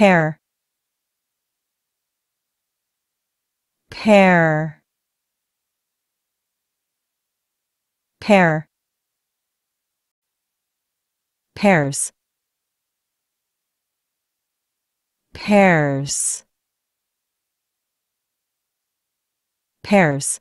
Pair. Pair. Pair. Pairs. Pairs. Pairs.